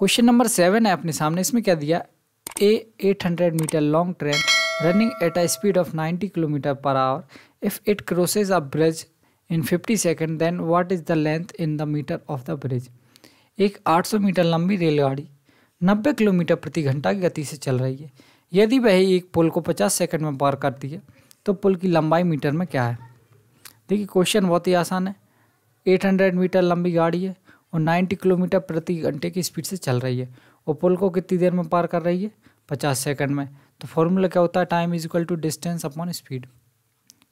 question number seven है अपने सामने इसमें क्या दिया a 800 metre long train running at a speed of 90 kilometre per hour if it crosses a bridge in 50 second then what is the length in the metre of the bridge एक 800 metre लंबी रेलगाड़ी 90 kilometre प्रति घंटा की गति से चल रही है यदि वह एक पुल को 50 सेकंड में पार करती है तो पुल की लंबाई मीटर में क्या है देखिए क्वेश्चन बहुत ही आसान है हंड्रेड मीटर लंबी गाड़ी है और 90 किलोमीटर प्रति घंटे की स्पीड से चल रही है और पुल को कितनी देर में पार कर रही है 50 सेकंड में तो फॉर्मूला क्या होता है time is equal to distance upon speed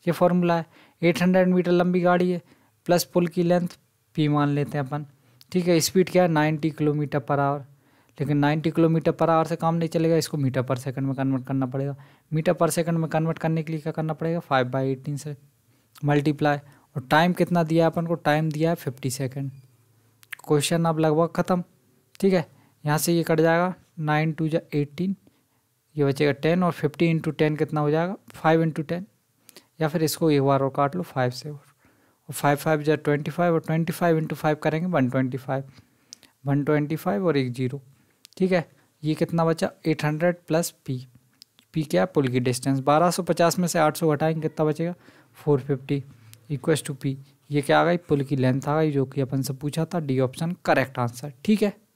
ये फॉर्मूला है 800 मीटर लंबी गाड़ी है प्लस पुल की लेंथ पी मान लेते हैं अपन ठीक है स्पीड क्या है नाइन्टी किलोमीटर पर आवर लेकिन नाइन्टी किलोमीटर पर आवर से काम नहीं चलेगा इसको मीटर पर सेकंड में कन्वर्ट करना पड़ेगा मीटर पर सेकंड में कन्वर्ट करने के लिए क्या करना पड़ेगा फाइव बाई एटीन से मल्टीप्लाई और टाइम कितना दिया है अपन को टाइम दिया है फिफ्टी सेकेंड क्वेश्चन अब लगभग ख़त्म ठीक है यहाँ से ये कट जाएगा नाइन टू जा एटीन ये बचेगा टेन और फिफ्टी इंटू टेन कितना हो जाएगा फाइव इंटू टेन या फिर इसको एक बार और काट लो फाइव से और फाइव फाइव जो ट्वेंटी फाइव और ट्वेंटी फाइव इंटू फाइव करेंगे one twenty five one twenty five और एक जीरो ठीक है ये कितना बचा eight hundred plus P P क्या पुल की डिस्टेंस बारह सौ पचास में से आठ सौ घटाएंगे कितना बचेगा four fifty equals to P ये क्या आ गई पुल की लेंथ आ गई जो कि अपन से पूछा था डी ऑप्शन करेक्ट आंसर ठीक है